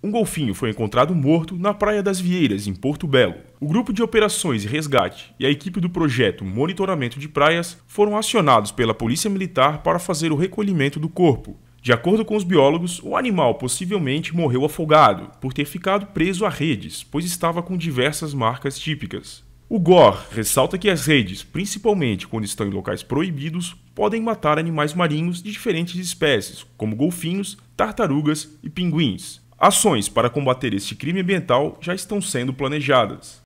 Um golfinho foi encontrado morto na Praia das Vieiras, em Porto Belo. O grupo de operações e resgate e a equipe do projeto Monitoramento de Praias foram acionados pela Polícia Militar para fazer o recolhimento do corpo. De acordo com os biólogos, o animal possivelmente morreu afogado por ter ficado preso a redes, pois estava com diversas marcas típicas. O Gore ressalta que as redes, principalmente quando estão em locais proibidos, podem matar animais marinhos de diferentes espécies, como golfinhos, tartarugas e pinguins. Ações para combater este crime ambiental já estão sendo planejadas.